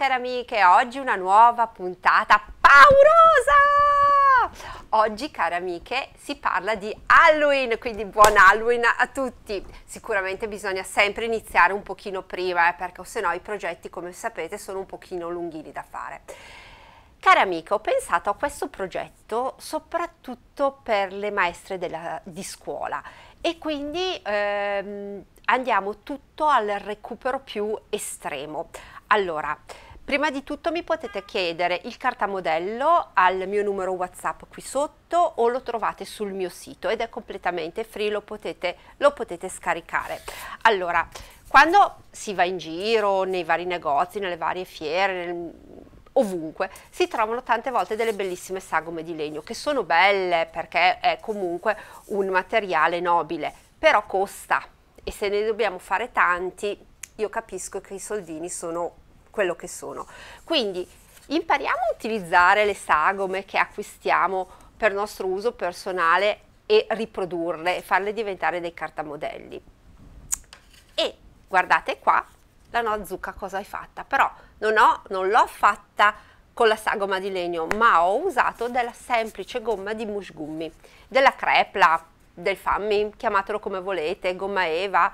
care amiche, oggi una nuova puntata paurosa! Oggi, care amiche, si parla di Halloween, quindi buon Halloween a tutti. Sicuramente bisogna sempre iniziare un pochino prima, eh, perché sennò i progetti, come sapete, sono un pochino lunghini da fare. Cara amica, ho pensato a questo progetto soprattutto per le maestre della, di scuola e quindi ehm, andiamo tutto al recupero più estremo. Allora, Prima di tutto mi potete chiedere il cartamodello al mio numero WhatsApp qui sotto o lo trovate sul mio sito ed è completamente free, lo potete, lo potete scaricare. Allora, quando si va in giro nei vari negozi, nelle varie fiere, nel, ovunque si trovano tante volte delle bellissime sagome di legno che sono belle perché è comunque un materiale nobile, però costa e se ne dobbiamo fare tanti, io capisco che i soldini sono quello che sono. Quindi impariamo a utilizzare le sagome che acquistiamo per nostro uso personale e riprodurle e farle diventare dei cartamodelli. E guardate qua la no zucca cosa hai fatta, però non, ho, non l'ho fatta con la sagoma di legno, ma ho usato della semplice gomma di mushgummi, della crepla, del fammi, chiamatelo come volete, gomma eva,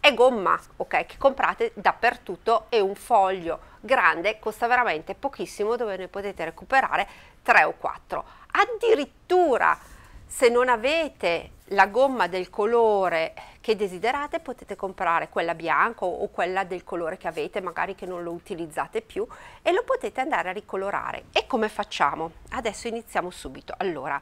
è gomma, ok, che comprate dappertutto e un foglio grande costa veramente pochissimo dove ne potete recuperare 3 o 4. Addirittura se non avete la gomma del colore che desiderate potete comprare quella bianca o quella del colore che avete magari che non lo utilizzate più e lo potete andare a ricolorare e come facciamo adesso iniziamo subito allora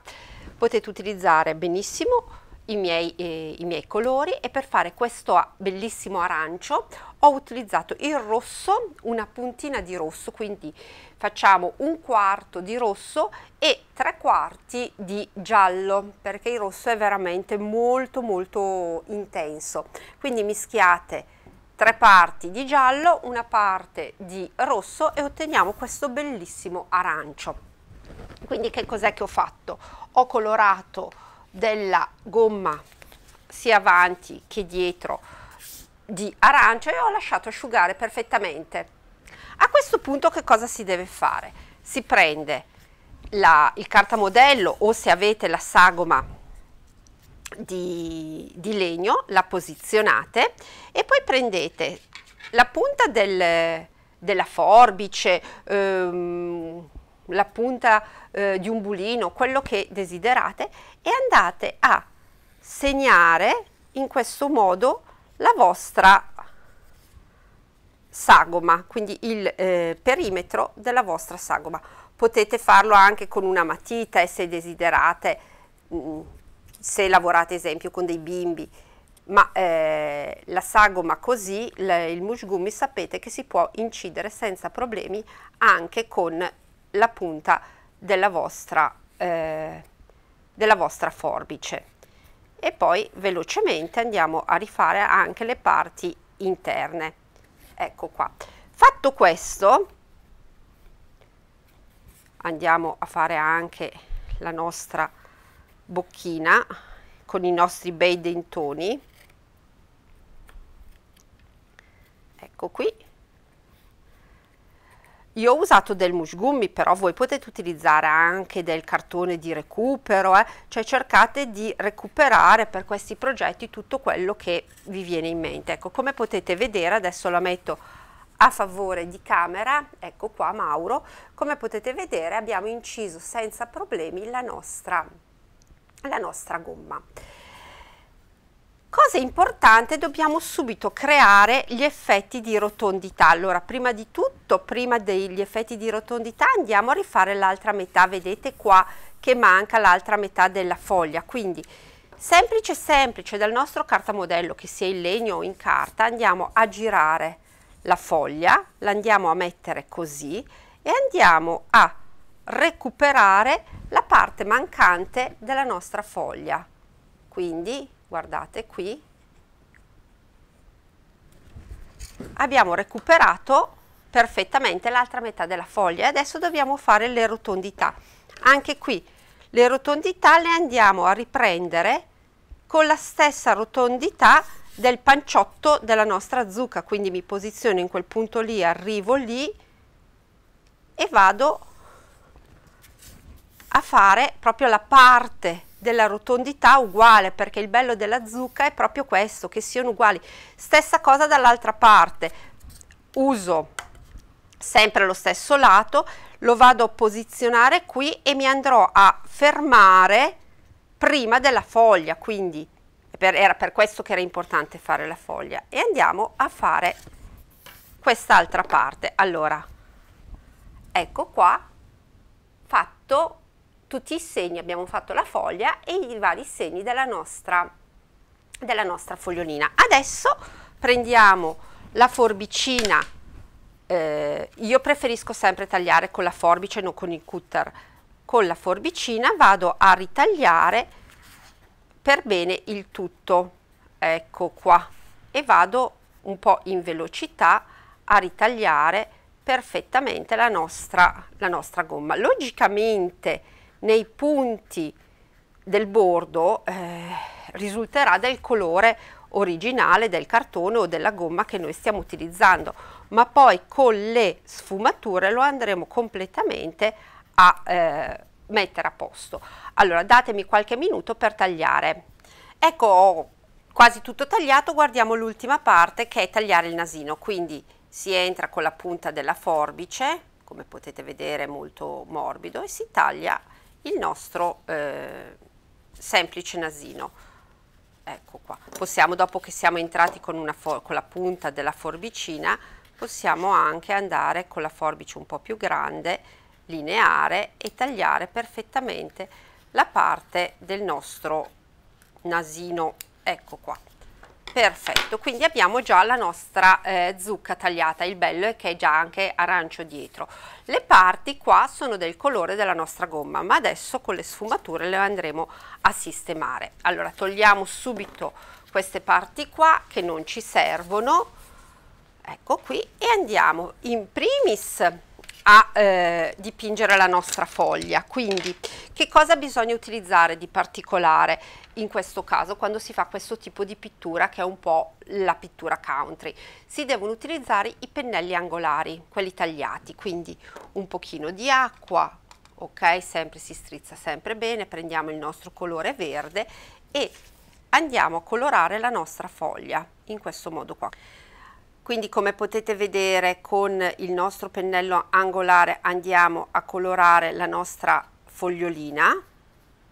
potete utilizzare benissimo i miei, eh, i miei colori e per fare questo bellissimo arancio ho utilizzato il rosso, una puntina di rosso, quindi facciamo un quarto di rosso e tre quarti di giallo, perché il rosso è veramente molto molto intenso. Quindi mischiate tre parti di giallo, una parte di rosso e otteniamo questo bellissimo arancio. Quindi che cos'è che ho fatto? Ho colorato della gomma sia avanti che dietro di arancia e ho lasciato asciugare perfettamente. A questo punto che cosa si deve fare? Si prende la, il cartamodello o se avete la sagoma di, di legno, la posizionate e poi prendete la punta del, della forbice, ehm, la punta eh, di un bulino, quello che desiderate e andate a segnare in questo modo la vostra sagoma, quindi il eh, perimetro della vostra sagoma. Potete farlo anche con una matita e se desiderate, mh, mm, se lavorate esempio con dei bimbi, ma eh, la sagoma così, il mushgumi sapete che si può incidere senza problemi anche con la punta della vostra, eh, della vostra forbice e poi velocemente andiamo a rifare anche le parti interne ecco qua fatto questo andiamo a fare anche la nostra bocchina con i nostri bei dentoni ecco qui io ho usato del mushgummi, però voi potete utilizzare anche del cartone di recupero, eh? cioè cercate di recuperare per questi progetti tutto quello che vi viene in mente. Ecco, come potete vedere, adesso la metto a favore di camera, ecco qua Mauro, come potete vedere abbiamo inciso senza problemi la nostra, la nostra gomma. Cosa importante, dobbiamo subito creare gli effetti di rotondità. Allora, prima di tutto, prima degli effetti di rotondità, andiamo a rifare l'altra metà. Vedete qua che manca l'altra metà della foglia. Quindi, semplice semplice, dal nostro cartamodello, che sia in legno o in carta, andiamo a girare la foglia, la andiamo a mettere così e andiamo a recuperare la parte mancante della nostra foglia. Quindi guardate qui, abbiamo recuperato perfettamente l'altra metà della foglia e adesso dobbiamo fare le rotondità. Anche qui le rotondità le andiamo a riprendere con la stessa rotondità del panciotto della nostra zucca, quindi mi posiziono in quel punto lì, arrivo lì e vado a fare proprio la parte della rotondità uguale perché il bello della zucca è proprio questo che siano uguali stessa cosa dall'altra parte uso sempre lo stesso lato lo vado a posizionare qui e mi andrò a fermare prima della foglia quindi per, era per questo che era importante fare la foglia e andiamo a fare quest'altra parte allora ecco qua fatto tutti i segni, abbiamo fatto la foglia e i vari segni della nostra, della nostra fogliolina. Adesso prendiamo la forbicina, eh, io preferisco sempre tagliare con la forbice, non con il cutter, con la forbicina vado a ritagliare per bene il tutto, ecco qua, e vado un po' in velocità a ritagliare perfettamente la nostra, la nostra gomma. Logicamente nei punti del bordo eh, risulterà del colore originale del cartone o della gomma che noi stiamo utilizzando, ma poi con le sfumature lo andremo completamente a eh, mettere a posto. Allora datemi qualche minuto per tagliare. Ecco ho quasi tutto tagliato, guardiamo l'ultima parte che è tagliare il nasino, quindi si entra con la punta della forbice, come potete vedere molto morbido, e si taglia il nostro eh, semplice nasino. Ecco qua. Possiamo, dopo che siamo entrati con, con la punta della forbicina, possiamo anche andare con la forbice un po' più grande, lineare e tagliare perfettamente la parte del nostro nasino. Ecco qua. Perfetto, quindi abbiamo già la nostra eh, zucca tagliata, il bello è che è già anche arancio dietro. Le parti qua sono del colore della nostra gomma, ma adesso con le sfumature le andremo a sistemare. Allora togliamo subito queste parti qua che non ci servono, ecco qui, e andiamo in primis a eh, dipingere la nostra foglia. Quindi che cosa bisogna utilizzare di particolare? in questo caso quando si fa questo tipo di pittura che è un po' la pittura country. Si devono utilizzare i pennelli angolari, quelli tagliati, quindi un pochino di acqua, ok? Sempre si strizza sempre bene, prendiamo il nostro colore verde e andiamo a colorare la nostra foglia in questo modo qua. Quindi come potete vedere con il nostro pennello angolare andiamo a colorare la nostra fogliolina,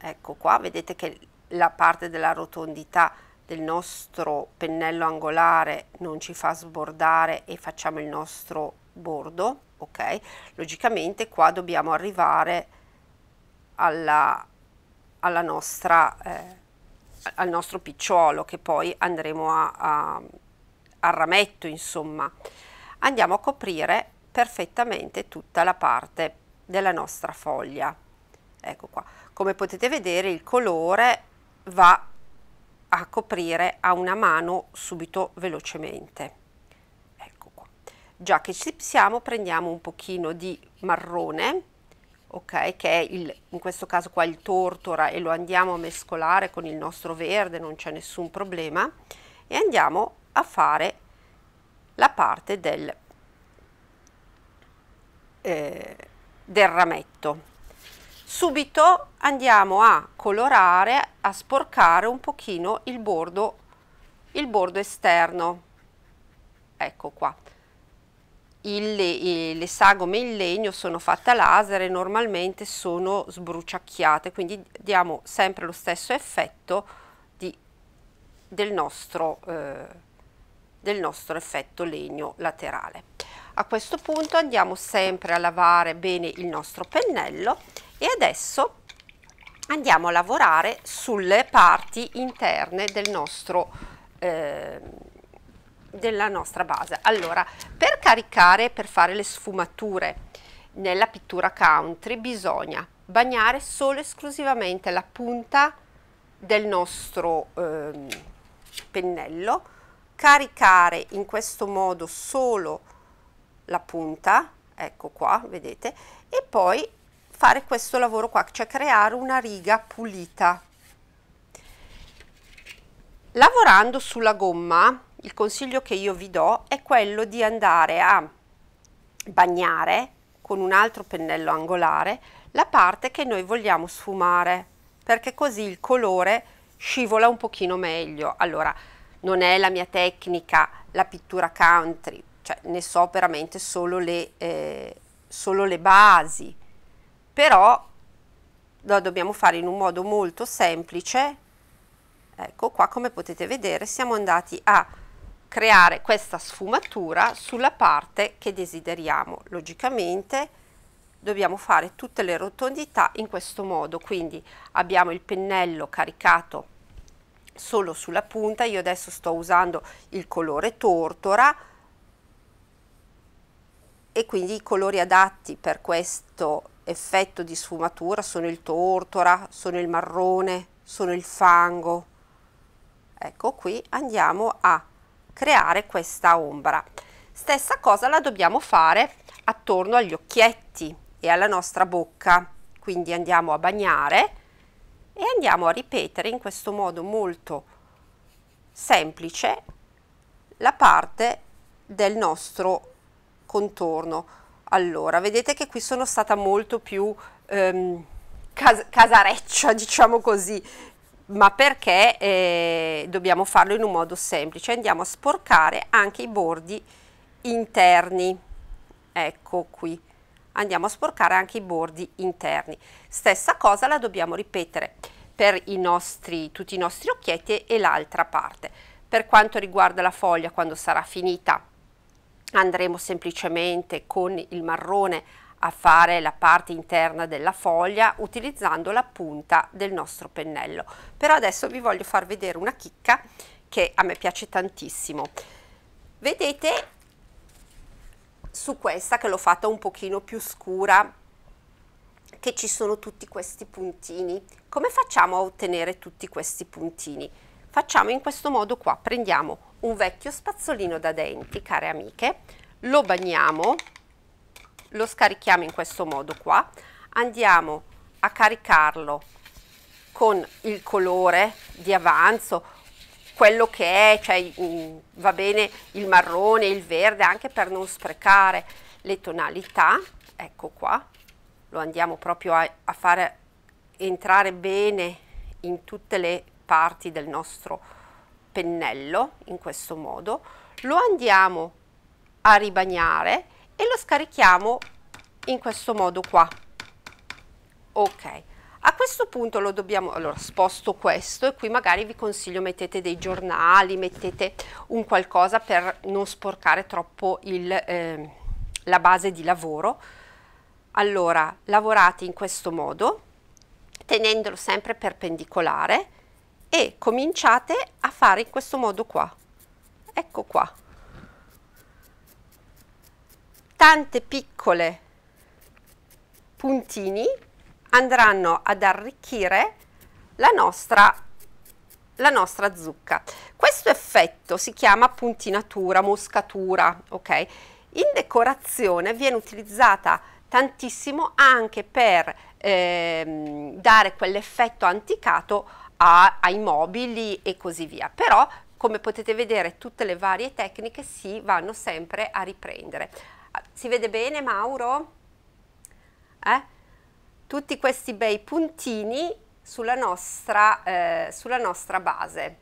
ecco qua, vedete che la parte della rotondità del nostro pennello angolare non ci fa sbordare e facciamo il nostro bordo, ok? Logicamente qua dobbiamo arrivare alla, alla nostra, eh, al nostro picciolo che poi andremo a, a, a rametto, insomma. Andiamo a coprire perfettamente tutta la parte della nostra foglia. Ecco qua. Come potete vedere il colore va a coprire a una mano subito velocemente ecco qua già che ci siamo prendiamo un pochino di marrone ok che è il, in questo caso qua il tortora e lo andiamo a mescolare con il nostro verde non c'è nessun problema e andiamo a fare la parte del, eh, del rametto subito andiamo a colorare, a sporcare un pochino il bordo, il bordo esterno. Ecco qua. Il, il, le sagome in legno sono fatte a laser e normalmente sono sbruciacchiate, quindi diamo sempre lo stesso effetto di, del, nostro, eh, del nostro effetto legno laterale. A questo punto andiamo sempre a lavare bene il nostro pennello e adesso andiamo a lavorare sulle parti interne del nostro eh, della nostra base allora per caricare per fare le sfumature nella pittura country bisogna bagnare solo e esclusivamente la punta del nostro eh, pennello caricare in questo modo solo la punta ecco qua vedete e poi fare questo lavoro qua, cioè creare una riga pulita. Lavorando sulla gomma, il consiglio che io vi do è quello di andare a bagnare con un altro pennello angolare la parte che noi vogliamo sfumare, perché così il colore scivola un pochino meglio. Allora, non è la mia tecnica, la pittura country, cioè ne so veramente solo le, eh, solo le basi, però lo dobbiamo fare in un modo molto semplice ecco qua come potete vedere siamo andati a creare questa sfumatura sulla parte che desideriamo logicamente dobbiamo fare tutte le rotondità in questo modo quindi abbiamo il pennello caricato solo sulla punta io adesso sto usando il colore tortora e quindi i colori adatti per questo effetto di sfumatura sono il tortora, sono il marrone, sono il fango. Ecco qui andiamo a creare questa ombra. Stessa cosa la dobbiamo fare attorno agli occhietti e alla nostra bocca. Quindi andiamo a bagnare e andiamo a ripetere in questo modo molto semplice la parte del nostro contorno allora, vedete che qui sono stata molto più ehm, cas casareccia, diciamo così, ma perché eh, dobbiamo farlo in un modo semplice. Andiamo a sporcare anche i bordi interni, ecco qui. Andiamo a sporcare anche i bordi interni. Stessa cosa la dobbiamo ripetere per i nostri, tutti i nostri occhietti e l'altra parte. Per quanto riguarda la foglia, quando sarà finita andremo semplicemente con il marrone a fare la parte interna della foglia utilizzando la punta del nostro pennello però adesso vi voglio far vedere una chicca che a me piace tantissimo vedete su questa che l'ho fatta un pochino più scura che ci sono tutti questi puntini come facciamo a ottenere tutti questi puntini facciamo in questo modo qua prendiamo un vecchio spazzolino da denti, care amiche, lo bagniamo, lo scarichiamo in questo modo qua, andiamo a caricarlo con il colore di avanzo, quello che è, cioè mm, va bene il marrone, il verde, anche per non sprecare le tonalità, ecco qua, lo andiamo proprio a, a fare entrare bene in tutte le parti del nostro pennello in questo modo, lo andiamo a ribagnare e lo scarichiamo in questo modo qua. Ok, a questo punto lo dobbiamo, allora sposto questo e qui magari vi consiglio mettete dei giornali, mettete un qualcosa per non sporcare troppo il, eh, la base di lavoro. Allora, lavorate in questo modo, tenendolo sempre perpendicolare e cominciate a fare in questo modo qua ecco qua tante piccole puntini andranno ad arricchire la nostra, la nostra zucca questo effetto si chiama puntinatura moscatura ok in decorazione viene utilizzata tantissimo anche per ehm, dare quell'effetto anticato a, ai mobili e così via. Però come potete vedere tutte le varie tecniche si vanno sempre a riprendere. Ah, si vede bene Mauro? Eh? Tutti questi bei puntini sulla nostra, eh, sulla nostra base.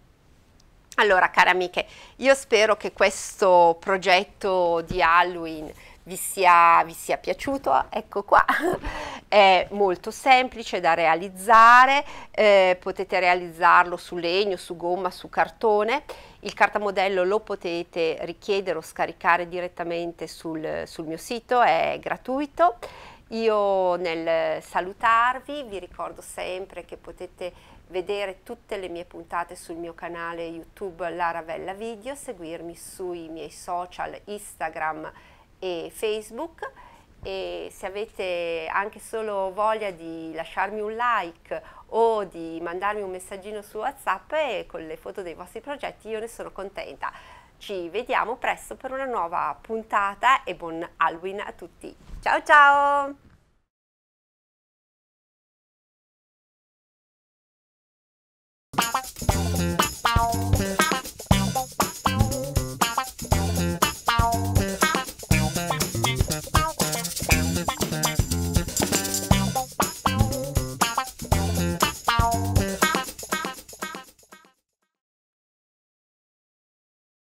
Allora, care amiche, io spero che questo progetto di Halloween vi sia, vi sia piaciuto, ecco qua, è molto semplice da realizzare, eh, potete realizzarlo su legno, su gomma, su cartone, il cartamodello lo potete richiedere o scaricare direttamente sul, sul mio sito, è gratuito. Io nel salutarvi vi ricordo sempre che potete vedere tutte le mie puntate sul mio canale YouTube Laravella Video, seguirmi sui miei social Instagram, e Facebook e se avete anche solo voglia di lasciarmi un like o di mandarmi un messaggino su WhatsApp e con le foto dei vostri progetti io ne sono contenta. Ci vediamo presto per una nuova puntata e buon Halloween a tutti. Ciao ciao!